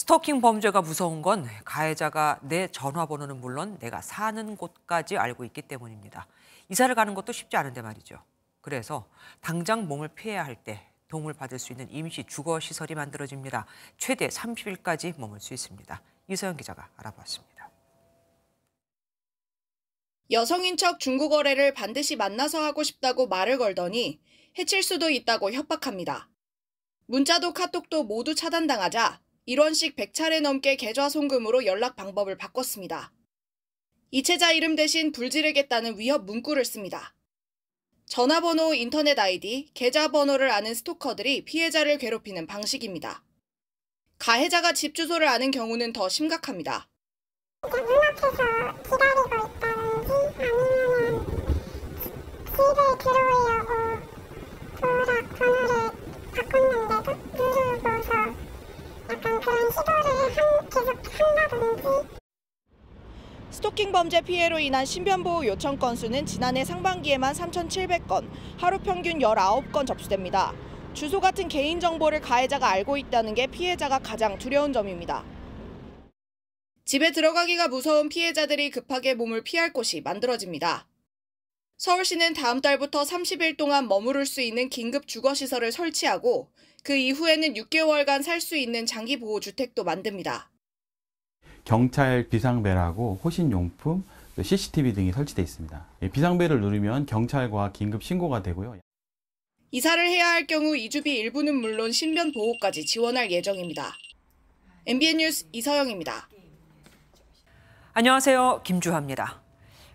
스토킹 범죄가 무서운 건 가해자가 내 전화번호는 물론 내가 사는 곳까지 알고 있기 때문입니다. 이사를 가는 것도 쉽지 않은데 말이죠. 그래서 당장 몸을 피해야 할 때 도움을 받을 수 있는 임시 주거 시설이 만들어집니다. 최대 30일까지 머물 수 있습니다. 이서영 기자가 알아봤습니다. 여성인 척 중국어래를 반드시 만나서 하고 싶다고 말을 걸더니 해칠 수도 있다고 협박합니다. 문자도 카톡도 모두 차단당하자 1원씩 100차례 넘게 계좌 송금으로 연락 방법을 바꿨습니다. 이체자 이름 대신 불지르겠다는 위협 문구를 씁니다. 전화번호, 인터넷 아이디, 계좌번호를 아는 스토커들이 피해자를 괴롭히는 방식입니다. 가해자가 집 주소를 아는 경우는 더 심각합니다. 음악해서 기다리고 있다든지 아니면은 집에 그- 들어오고 스토킹 범죄 피해로 인한 신변보호 요청 건수는 지난해 상반기에만 3,700건, 하루 평균 19건 접수됩니다. 주소 같은 개인정보를 가해자가 알고 있다는 게 피해자가 가장 두려운 점입니다. 집에 들어가기가 무서운 피해자들이 급하게 몸을 피할 곳이 만들어집니다. 서울시는 다음 달부터 30일 동안 머무를 수 있는 긴급 주거시설을 설치하고 그 이후에는 6개월간 살 수 있는 장기보호주택도 만듭니다. 경찰 비상벨하고 호신용품, CCTV 등이 설치되 있습니다. 예, 비상벨을 누르면 경찰과 긴급 신고가 되고요. 이사를 해야 할 경우 이주비 일부는 물론 신변 보호까지 지원할 예정입니다. MBN 뉴스 이서영입니다. 안녕하세요. 김주하입니다.